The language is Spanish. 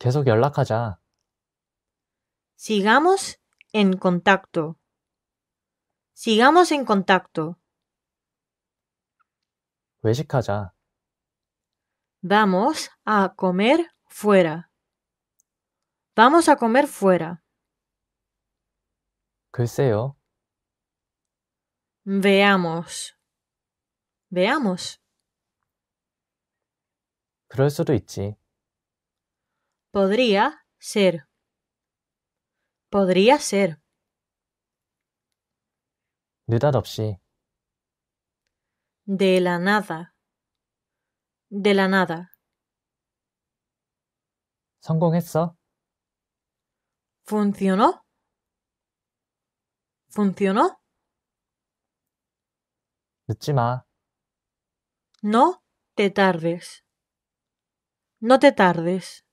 계속 연락하자. Sigamos en contacto. Sigamos en contacto. 외식하자. Vamos a comer fuera. Vamos a comer fuera. 글쎄요. Veamos. Veamos. 그럴 수도 Podría ser. Podría ser. De la nada. De la nada. 성공했어? ¿Funcionó? ¿Funcionó? No te tardes. No te tardes.